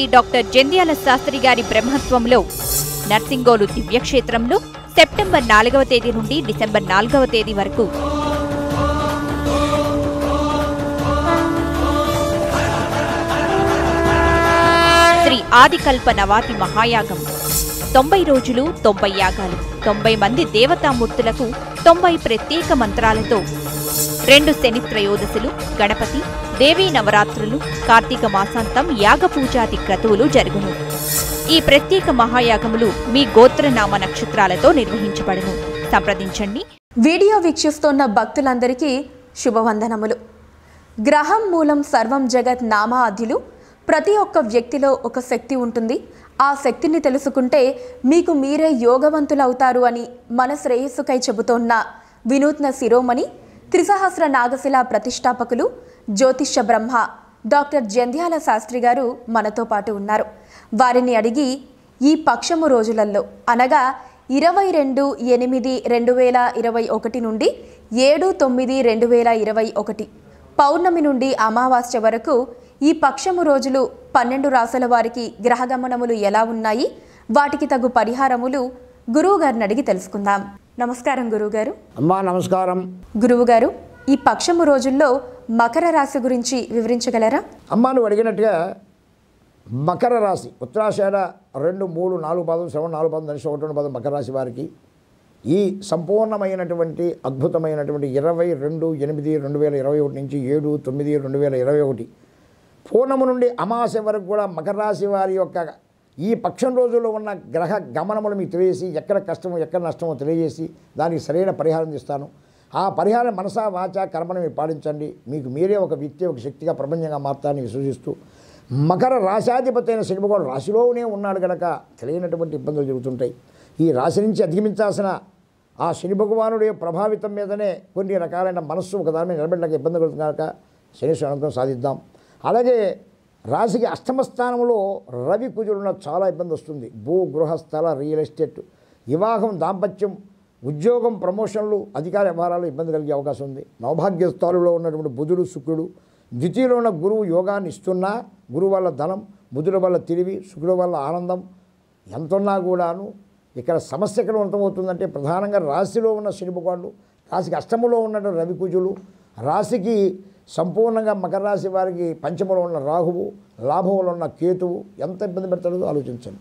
మంత్రి డాక్టర్ జంధ్యాల శాస్త్రి గారి బ్రహ్మత్వంలో నర్సింగోలు దివ్యక్షేత్రంలో సెప్టెంబర్ నాలుగవ తేదీ నుండి డిసెంబర్ నాలుగవ తేదీ వరకు శ్రీ ఆదికల్ప నవాతి మహాయాగం తొంభై రోజులు తొంభై యాగాలు తొంభై మంది దేవతామూర్తులకు తొంభై ప్రత్యేక మంత్రాలతో రెండు శని త్రయోదశులు గణపతి దేవీ నవరాత్రులు కార్తీక మాసాంతం యాగ పూజాది క్రతువులు జరుగును ఈ ప్రత్యేక మహాయాగములు మీ గోత్రనామ నక్షత్రాలతో నిర్వహించబడును సంప్రదించండి వీడియో వీక్షిస్తున్న భక్తులందరికీ శుభవందనములు గ్రహం మూలం సర్వం జగత్ నామాధ్యులు ప్రతి ఒక్క వ్యక్తిలో ఒక శక్తి ఉంటుంది ఆ శక్తిని తెలుసుకుంటే మీకు మీరే యోగవంతులవుతారు అని మన శ్రేయస్సుకై చెబుతోన్న వినూత్న శిరోమణి త్రిసహస్ర నాగశిల ప్రతిష్టాపకులు జ్యోతిష్య బ్రహ్మ డాక్టర్ జంధ్యాల శాస్త్రి గారు మనతో పాటు ఉన్నారు వారిని అడిగి ఈ పక్షము రోజులలో అనగా ఇరవై రెండు ఎనిమిది రెండు వేల ఇరవై ఒకటి నుండి ఏడు తొమ్మిది రెండు వేల ఇరవై ఒకటి పౌర్ణమి నుండి అమావాస్య వరకు ఈ పక్షము రోజులు పన్నెండు రాసుల వారికి గ్రహగమనములు ఎలా ఉన్నాయి వాటికి తగు పరిహారములు గురువుగారిని అడిగి తెలుసుకుందాం నమస్కారం గురువుగారు అమ్మా నమస్కారం గురువుగారు ఈ పక్షము రోజుల్లో మకర రాశి గురించి వివరించగలరా అమ్మా నువ్వు అడిగినట్టుగా మకర రాశి ఉత్తరాషాఢ రెండు మూడు నాలుగు పదం శ్రవణ నాలుగు పదం దర్శనం ఒకటి పదం మకర రాశి వారికి ఈ సంపూర్ణమైనటువంటి అద్భుతమైనటువంటి ఇరవై రెండు ఎనిమిది రెండు వేల ఇరవై ఒకటి నుంచి ఏడు తొమ్మిది రెండు వేల ఇరవై ఒకటి పూర్ణము నుండి అమావాస్య వరకు కూడా మకర రాశి వారి యొక్క ఈ పక్షం రోజుల్లో ఉన్న గ్రహ గమనములు మీకు తెలియజేసి ఎక్కడ కష్టమో ఎక్కడ నష్టమో తెలియజేసి దానికి సరైన పరిహారం ఇస్తాను ఆ పరిహారం మనసా వాచ కర్మను మీరు పాటించండి మీకు మీరే ఒక వ్యక్తి ఒక శక్తిగా ప్రపంచంగా మార్తాన్ని విశ్వసిస్తూ మకర రాశాధిపతి అయిన శనిభగవాడు రాశిలోనే ఉన్నాడు కనుక తెలియనటువంటి ఇబ్బందులు జరుగుతుంటాయి ఈ రాశి నుంచి అధిగమించాల్సిన ఆ శని భగవానుడి ప్రభావితం మీదనే కొన్ని రకాలైన మనస్సు ఒకదాని మీద ఇబ్బంది కలుగుతుంది కనుక శని సాధిద్దాం అలాగే రాశికి అష్టమ స్థానంలో రవి ఉన్న చాలా ఇబ్బంది వస్తుంది భూ గృహస్థల రియల్ ఎస్టేట్ వివాహం దాంపత్యం ఉద్యోగం ప్రమోషన్లు అధికార వ్యవహారాలు ఇబ్బంది కలిగే అవకాశం ఉంది నవభాగ్య స్థానంలో ఉన్నటువంటి బుధుడు శుక్రుడు ద్వితీయులో ఉన్న గురువు యోగాన్ని ఇస్తున్నా గురువు వల్ల ధనం బుధుల వల్ల తిరివి శుక్రుడు వల్ల ఆనందం ఎంతున్నా కూడాను ఇక్కడ సమస్య ఎక్కడ అర్థమవుతుందంటే ప్రధానంగా రాశిలో ఉన్న శని రాశికి అష్టములో ఉన్నటువంటి రవికుజులు రాశికి సంపూర్ణంగా మకర రాశి వారికి పంచములో ఉన్న రాహువు లాభములు ఉన్న కేతువు ఎంత ఇబ్బంది పెడతాడో ఆలోచించండి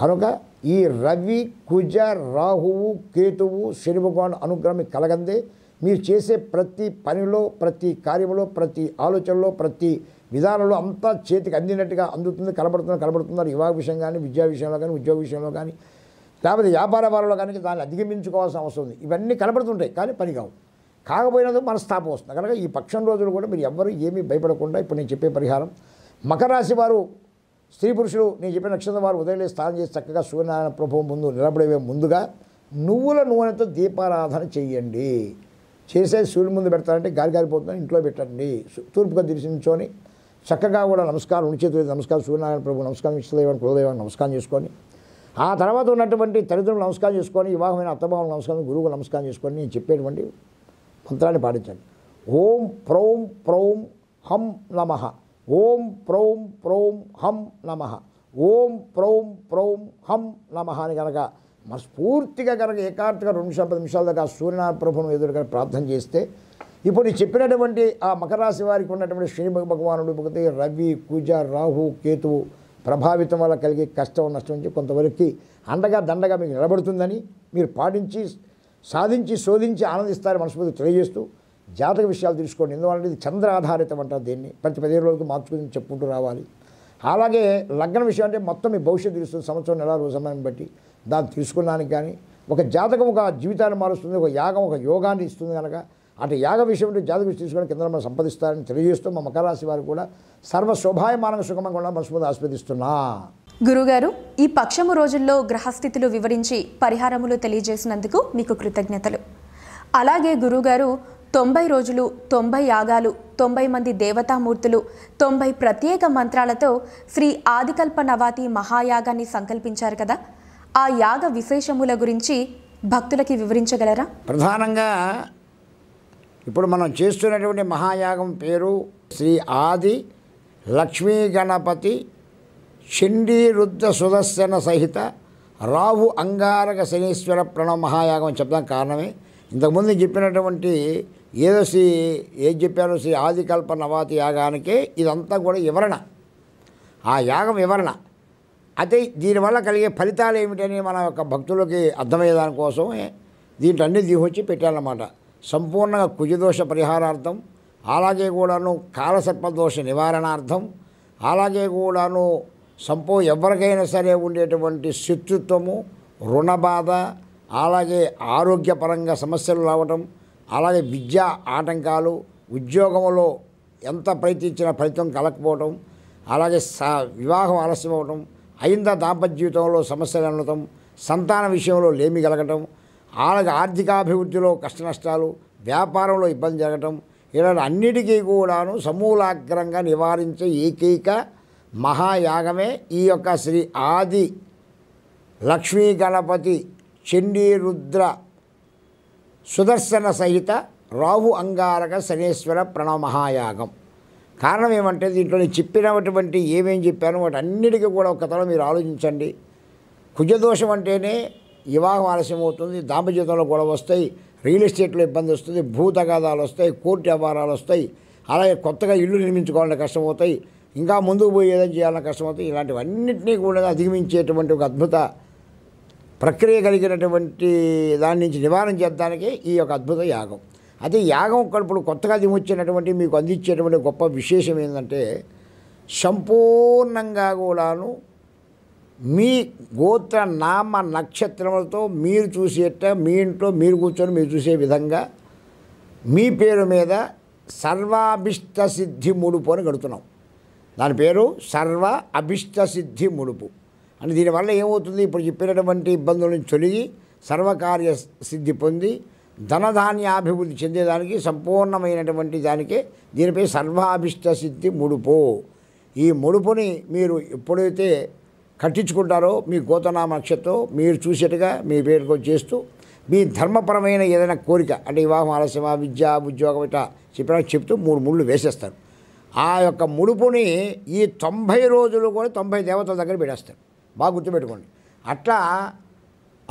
కనుక ఈ రవి కుజ రాహువు కేతువు శని అనుగ్రహం కలగందే మీరు చేసే ప్రతి పనిలో ప్రతి కార్యంలో ప్రతి ఆలోచనలో ప్రతి విధానంలో అంతా చేతికి అందినట్టుగా అందుతుంది కనబడుతుంది కనబడుతున్నారు వివాహ విషయం కానీ విద్యా విషయంలో కానీ ఉద్యోగ విషయంలో కానీ లేకపోతే వ్యాపార వారంలో కానీ దాన్ని అధిగమించుకోవాల్సిన అవసరం ఉంది ఇవన్నీ కనబడుతుంటాయి కానీ పని కావు కాకపోయినందుకు మనస్తాపం వస్తుంది కనుక ఈ పక్షం రోజులు కూడా మీరు ఎవ్వరూ ఏమీ భయపడకుండా ఇప్పుడు నేను చెప్పే పరిహారం మకర రాశి వారు స్త్రీ పురుషులు నేను చెప్పిన నక్షత్రం వారు ఉదయం స్నానం చేసి చక్కగా సూర్యనారాయణ ప్రభువు ముందు నిలబడే ముందుగా నువ్వుల నూనెతో దీపారాధన చేయండి చేసే సూర్యుని ముందు పెడతారంటే గాలి గారిపోతుందని ఇంట్లో పెట్టండి తూర్పుగా దర్శించుకొని చక్కగా కూడా నమస్కారం ఉంచేతులు నమస్కారం సూర్యనారాయణ ప్రభు నమస్కారం ఇష్టదేవాన్ని కులదేవాన్ని నమస్కారం చేసుకొని ఆ తర్వాత ఉన్నటువంటి తల్లిదండ్రులు నమస్కారం చేసుకొని వివాహమైన అత్తమామలు నమస్కారం గురువుకు నమస్కారం చేసుకొని నేను చెప్పేటువంటి మంత్రాన్ని పాటించండి ఓం ప్రోం ప్రోం హం నమ ఓం ప్రోం ప్రోం హం నమ ఓం ప్రోం ప్రోం హం నమ అని కనుక మనస్ఫూర్తిగా కనుక ఏకాంతగా రెండు నిమిషాలు పది నిమిషాల దాకా సూర్యనారాయణ ప్రభును ఎదురుగా ప్రార్థన చేస్తే ఇప్పుడు చెప్పినటువంటి ఆ మకరాశి వారికి ఉన్నటువంటి శ్రీ భగవానుడు ఒకటి రవి కుజ రాహు కేతువు ప్రభావితం వల్ల కలిగే కష్టం నష్టం నుంచి కొంతవరకు అండగా దండగా మీకు నిలబడుతుందని మీరు పాటించి సాధించి శోధించి ఆనందిస్తారు మనస్ఫూర్తి తెలియజేస్తూ జాతక విషయాలు తెలుసుకోండి ఎందువల్ల ఇది చంద్ర ఆధారితం అంటారు దీన్ని ప్రతి పదిహేను రోజులకు మార్చుకుని చెప్పుకుంటూ రావాలి అలాగే లగ్న విషయం అంటే మొత్తం మీ భవిష్యత్తు తెలుస్తుంది సంవత్సరం నెల రోజు సమయాన్ని బట్టి దాన్ని తెలుసుకున్నానికి కానీ ఒక జాతకం ఒక జీవితాన్ని మారుస్తుంది ఒక యాగం ఒక యోగాన్ని ఇస్తుంది కనుక అటు యాగ విషయం అంటే జాతక విషయం తీసుకోవడానికి కింద మనం సంపాదిస్తారని తెలియజేస్తూ మా రాశి వారు కూడా సర్వ శోభాయమానం సుఖమంగా మనసు మనస్ఫూర్తి ఆస్వాదిస్తున్నా గురుగారు ఈ పక్షము రోజుల్లో గ్రహస్థితులు వివరించి పరిహారములు తెలియజేసినందుకు మీకు కృతజ్ఞతలు అలాగే గురుగారు తొంభై రోజులు తొంభై యాగాలు తొంభై మంది దేవతామూర్తులు తొంభై ప్రత్యేక మంత్రాలతో శ్రీ ఆదికల్ప నవాతి మహాయాగాన్ని సంకల్పించారు కదా ఆ యాగ విశేషముల గురించి భక్తులకి వివరించగలరా ప్రధానంగా ఇప్పుడు మనం చేస్తున్నటువంటి మహాయాగం పేరు శ్రీ ఆది లక్ష్మీ గణపతి రుద్ర సుదర్శన సహిత రాహు అంగారక శనీశ్వర ప్రణవ మహాయాగం అని చెప్పడం కారణమే ఇంతకుముందు చెప్పినటువంటి ఏదో శ్రీ ఏం చెప్పారో శ్రీ ఆదికల్ప నవాతి యాగానికే ఇదంతా కూడా వివరణ ఆ యాగం వివరణ అయితే దీనివల్ల కలిగే ఫలితాలు ఏమిటని మన యొక్క భక్తులకి అర్థమయ్యే దానికోసమే దీంట్లో అన్ని దిగొచ్చి పెట్టాలన్నమాట సంపూర్ణంగా కుజదోష పరిహారార్థం అలాగే కూడాను కాలసర్పదోష నివారణార్థం అలాగే కూడాను సంపో ఎవరికైనా సరే ఉండేటువంటి శత్రుత్వము రుణ బాధ అలాగే ఆరోగ్యపరంగా సమస్యలు రావటం అలాగే విద్యా ఆటంకాలు ఉద్యోగంలో ఎంత ప్రయత్నించినా ఫలితం కలకపోవటం అలాగే సా వివాహం ఆలస్యం అవటం అయింత దాంపత్య జీవితంలో సమస్యలు అనడం సంతాన విషయంలో లేమి కలగటం అలాగే ఆర్థికాభివృద్ధిలో కష్ట నష్టాలు వ్యాపారంలో ఇబ్బంది జరగటం ఇలాంటి అన్నిటికీ కూడాను సమూలాగ్రంగా నివారించే ఏకైక మహాయాగమే ఈ యొక్క శ్రీ ఆది లక్ష్మీ గణపతి చండీ రుద్ర సుదర్శన సహిత రాహు అంగారక శనేశ్వర ప్రణవ మహాయాగం కారణం ఏమంటే దీంట్లో నేను చెప్పినటువంటి ఏమేమి చెప్పాను వాటి అన్నిటికీ కూడా ఒకతలో మీరు ఆలోచించండి కుజదోషం అంటేనే వివాహం ఆలస్యం అవుతుంది దాంపత్యంలో గొడవ వస్తాయి రియల్ ఎస్టేట్లో ఇబ్బంది వస్తుంది భూతగాదాలు వస్తాయి కోర్టు వ్యాపారాలు వస్తాయి అలాగే కొత్తగా ఇల్లు నిర్మించుకోవాలంటే కష్టమవుతాయి ఇంకా ముందుకు పోయి ఏదైనా చేయాలన్న కష్టమవుతుంది ఇలాంటివన్నింటినీ కూడా అధిగమించేటువంటి ఒక అద్భుత ప్రక్రియ కలిగినటువంటి దాని నుంచి నివారణ చేయడానికి ఈ యొక్క అద్భుత యాగం అయితే యాగం ఒక్కడ ఇప్పుడు కొత్తగా అధిగమించినటువంటి మీకు అందించేటువంటి గొప్ప విశేషం ఏంటంటే సంపూర్ణంగా కూడాను మీ గోత్ర నామ నక్షత్రములతో మీరు చూసేట మీ ఇంట్లో మీరు కూర్చొని మీరు చూసే విధంగా మీ పేరు మీద సర్వాభిష్ట సిద్ధి మూడు పోని గడుతున్నాం దాని పేరు సర్వ అభిష్ట సిద్ధి ముడుపు అని దీనివల్ల ఏమవుతుంది ఇప్పుడు చెప్పినటువంటి ఇబ్బందులను తొలగి సర్వకార్య సిద్ధి పొంది ధనధాన్యాభివృద్ధి చెందేదానికి సంపూర్ణమైనటువంటి దానికే దీనిపై సర్వాభిష్ట సిద్ధి ముడుపు ఈ ముడుపుని మీరు ఎప్పుడైతే కట్టించుకుంటారో మీ గోతనామ నక్షత్రం మీరు చూసేట్టుగా మీ పేరుకు చేస్తూ మీ ధర్మపరమైన ఏదైనా కోరిక అంటే వివాహం ఆలస్యమా విద్య ఉద్యోగం ఇట్లా చెప్పినట్టు చెప్తూ మూడు ముళ్ళు వేసేస్తారు ఆ యొక్క ముడుపుని ఈ తొంభై రోజులు కూడా తొంభై దేవతల దగ్గర పెడేస్తారు బాగా గుర్తుపెట్టుకోండి అట్లా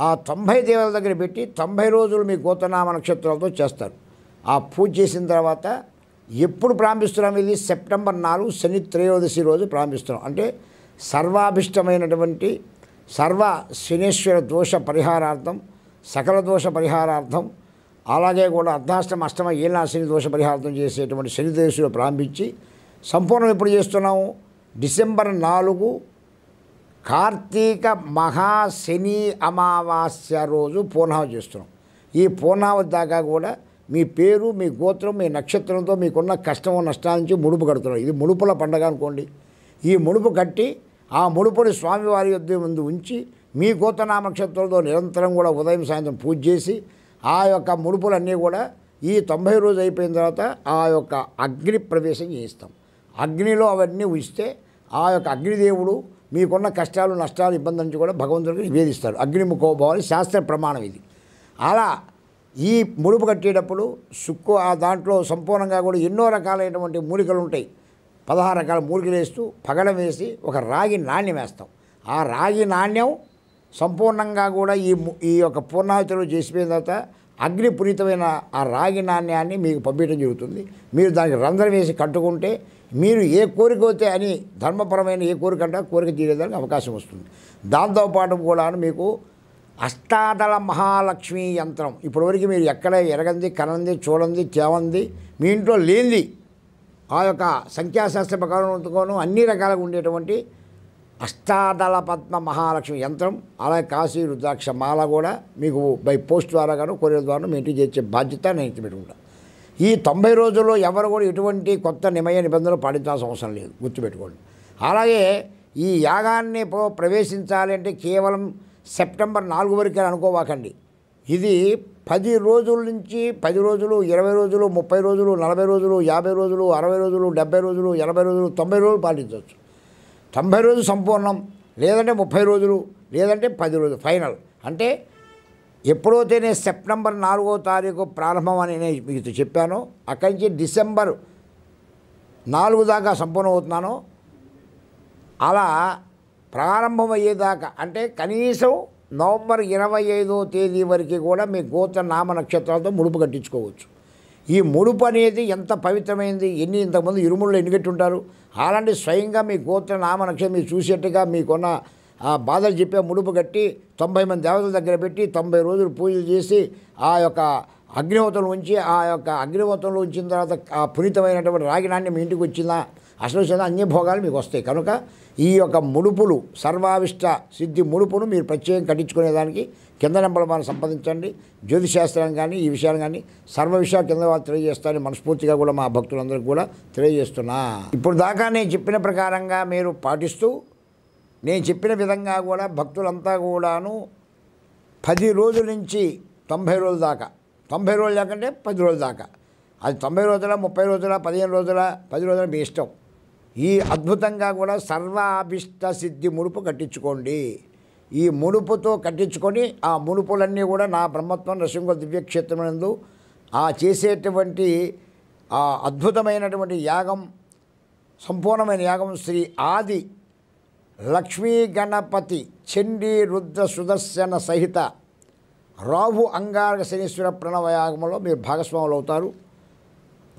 ఆ తొంభై దేవతల దగ్గర పెట్టి తొంభై రోజులు మీ గోతనామ నక్షత్రాలతో చేస్తారు ఆ పూజ చేసిన తర్వాత ఎప్పుడు ప్రారంభిస్తున్నాం ఇది సెప్టెంబర్ నాలుగు శని త్రయోదశి రోజు ప్రారంభిస్తున్నాం అంటే సర్వాభిష్టమైనటువంటి సర్వ శనేశ్వర దోష పరిహారార్థం సకల దోష పరిహారార్థం అలాగే కూడా అర్ధాష్టమ అష్టమ ఏళ్ళ శని దోష పరిహారం చేసేటువంటి శనిదేశులు ప్రారంభించి సంపూర్ణం ఎప్పుడు చేస్తున్నాము డిసెంబర్ నాలుగు కార్తీక మహాశని అమావాస్య రోజు పూర్ణావ చేస్తున్నాం ఈ పూర్ణావ దాకా కూడా మీ పేరు మీ గోత్రం మీ నక్షత్రంతో మీకున్న కష్టం నష్టాల నుంచి ముడుపు కడుతున్నాం ఇది ముడుపుల పండగ అనుకోండి ఈ ముడుపు కట్టి ఆ ముడుపుని స్వామివారి యొద్ ముందు ఉంచి మీ గోతనామ నక్షత్రంతో నిరంతరం కూడా ఉదయం సాయంత్రం పూజ చేసి ఆ యొక్క ముడుపులన్నీ కూడా ఈ తొంభై రోజు అయిపోయిన తర్వాత ఆ యొక్క అగ్ని ప్రవేశం చేయిస్తాం అగ్నిలో అవన్నీ ఇస్తే ఆ యొక్క అగ్నిదేవుడు మీకున్న కష్టాలు నష్టాలు ఇబ్బంది నుంచి కూడా భగవంతుడికి నివేదిస్తాడు అగ్నిముఖోభావాలు శాస్త్ర ప్రమాణం ఇది అలా ఈ ముడుపు కట్టేటప్పుడు సుక్కు ఆ దాంట్లో సంపూర్ణంగా కూడా ఎన్నో రకాలైనటువంటి మూలికలు ఉంటాయి పదహారు రకాల మూలికలు వేస్తూ పగడం వేసి ఒక రాగి నాణ్యం వేస్తాం ఆ రాగి నాణ్యం సంపూర్ణంగా కూడా ఈ ఈ యొక్క పూర్ణాహుతులు చేసిపోయిన తర్వాత అగ్నిపురితమైన ఆ రాగి నాణ్యాన్ని మీకు పంపించడం జరుగుతుంది మీరు దానికి రంధ్రం వేసి కట్టుకుంటే మీరు ఏ కోరిక అయితే అని ధర్మపరమైన ఏ కోరిక అంటే కోరిక తీరేదానికి అవకాశం వస్తుంది దాంతోపాటు కూడా మీకు అష్టాదళ మహాలక్ష్మి యంత్రం ఇప్పటివరకు మీరు ఎక్కడ ఎరగంది కనంది చూడంది చేవంది మీ ఇంట్లో లేనిది ఆ యొక్క సంఖ్యాశాస్త్ర ప్రకారంతోనూ అన్ని రకాలుగా ఉండేటువంటి అష్టాదళ పద్మ మహాలక్ష్మి యంత్రం అలాగే కాశీ రుద్రాక్ష మాల కూడా మీకు బై పోస్ట్ ద్వారా కానీ కొరియర్ ద్వారా మెయింటైన్ చేసే బాధ్యత నేను పెట్టుకుంటాను ఈ తొంభై రోజుల్లో ఎవరు కూడా ఎటువంటి కొత్త నిమయ నిబంధనలు పాటించాల్సిన అవసరం లేదు గుర్తుపెట్టుకోండి అలాగే ఈ యాగాన్ని ప్రవేశించాలి అంటే కేవలం సెప్టెంబర్ నాలుగు వరకే అనుకోవాకండి ఇది పది రోజుల నుంచి పది రోజులు ఇరవై రోజులు ముప్పై రోజులు నలభై రోజులు యాభై రోజులు అరవై రోజులు డెబ్బై రోజులు ఎనభై రోజులు తొంభై రోజులు పాటించవచ్చు తొంభై రోజులు సంపూర్ణం లేదంటే ముప్పై రోజులు లేదంటే పది రోజులు ఫైనల్ అంటే ఎప్పుడైతే నేను సెప్టెంబర్ నాలుగో తారీఖు ప్రారంభం అని నేను మీకు చెప్పాను అక్కడి నుంచి డిసెంబర్ నాలుగు దాకా సంపూర్ణం అవుతున్నాను అలా ప్రారంభమయ్యేదాకా అంటే కనీసం నవంబర్ ఇరవై ఐదో తేదీ వరకు కూడా మీ గోత్ర నామ నక్షత్రాలతో ముడుపు కట్టించుకోవచ్చు ఈ ముడుపు అనేది ఎంత పవిత్రమైంది ఎన్ని ఇంతకుముందు ఇరుముళ్ళు ఉంటారు అలాంటి స్వయంగా మీ గోత్ర నామ నక్షత్రం మీరు చూసేట్టుగా మీకున్న ఆ బాధలు చెప్పే ముడుపు కట్టి తొంభై మంది దేవతల దగ్గర పెట్టి తొంభై రోజులు పూజలు చేసి ఆ యొక్క అగ్నిహోత్రం ఉంచి ఆ యొక్క అగ్నిహోతంలో ఉంచిన తర్వాత ఆ పునీతమైనటువంటి రాగి నాణ్యం ఇంటికి వచ్చిందా అసలు చేత అన్ని భోగాలు మీకు వస్తాయి కనుక ఈ యొక్క ముడుపులు సర్వావిష్ట సిద్ధి ముడుపును మీరు ప్రత్యేకం కట్టించుకునేదానికి కింద నెంబర్ మనం సంపాదించండి జ్యోతిశాస్త్రాన్ని కానీ ఈ విషయాన్ని కానీ సర్వ విషయాలు కింద వాళ్ళు తెలియజేస్తారని మనస్ఫూర్తిగా కూడా మా భక్తులందరికీ కూడా తెలియజేస్తున్నా ఇప్పుడు దాకా నేను చెప్పిన ప్రకారంగా మీరు పాటిస్తూ నేను చెప్పిన విధంగా కూడా భక్తులంతా కూడాను పది రోజుల నుంచి తొంభై రోజుల దాకా తొంభై రోజుల దాకా అంటే పది రోజుల దాకా అది తొంభై రోజుల ముప్పై రోజుల పదిహేను రోజుల పది రోజుల మీ ఇష్టం ఈ అద్భుతంగా కూడా సర్వాభిష్ట సిద్ధి ముడుపు కట్టించుకోండి ఈ ముడుపుతో కట్టించుకొని ఆ ముడుపులన్నీ కూడా నా బ్రహ్మత్వం నృసింహ దివ్యక్షేత్రమైనందు ఆ చేసేటువంటి ఆ అద్భుతమైనటువంటి యాగం సంపూర్ణమైన యాగం శ్రీ ఆది లక్ష్మీ గణపతి చండీ రుద్ర సుదర్శన సహిత రాహు అంగారక శనీశ్వర ప్రణవయాగంలో మీరు భాగస్వాములు అవుతారు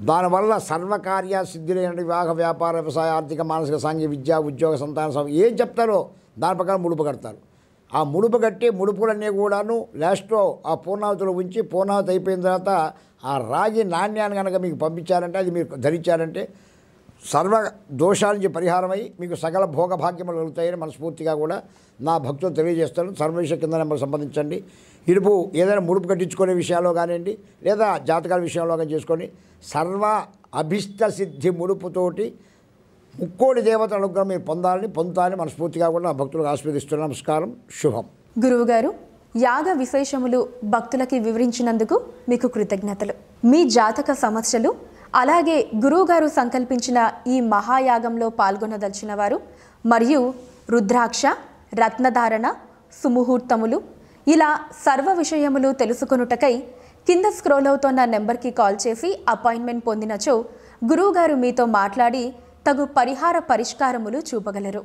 దానివల్ల సర్వకార్య సిద్ధులైన వివాహ వ్యాపార వ్యవసాయ ఆర్థిక మానసిక సాంఘిక విద్య ఉద్యోగ సంతాన ఏం చెప్తారో దాని ప్రకారం ముడుపు కడతారు ఆ ముడుపు కట్టి ముడుపులన్నీ కూడాను లాస్ట్లో ఆ పూర్ణావతిలో ఉంచి పూర్ణావతి అయిపోయిన తర్వాత ఆ రాగి నాణ్యాన్ని కనుక మీకు పంపించారంటే అది మీరు ధరించారంటే సర్వ నుంచి పరిహారమై మీకు సకల భోగభాగ్యములు కలుగుతాయని మనస్ఫూర్తిగా కూడా నా భక్తులు తెలియజేస్తాను సర్వేశ్వర కింద నెంబర్ సంబంధించండి ఇరుపు ఏదైనా ముడుపు కట్టించుకునే విషయాల్లో కానివ్వండి లేదా జాతకాల విషయంలో కానీ చేసుకొని సర్వ అభిష్ట సిద్ధి ముడుపుతోటి ముక్కోడి దేవతల అనుగ్రహం మీరు పొందాలని పొందుతారని మనస్ఫూర్తిగా కూడా నా భక్తులకు ఆస్వాదిస్తున్నాను నమస్కారం శుభం గురువుగారు యాగ విశేషములు భక్తులకి వివరించినందుకు మీకు కృతజ్ఞతలు మీ జాతక సమస్యలు అలాగే గురువుగారు సంకల్పించిన ఈ మహాయాగంలో పాల్గొనదలిచిన వారు మరియు రుద్రాక్ష రత్నధారణ సుముహూర్తములు ఇలా సర్వ విషయములు తెలుసుకొనుటకై కింద స్క్రోల్ అవుతున్న నెంబర్కి కాల్ చేసి అపాయింట్మెంట్ పొందినచో గురువుగారు మీతో మాట్లాడి తగు పరిహార పరిష్కారములు చూపగలరు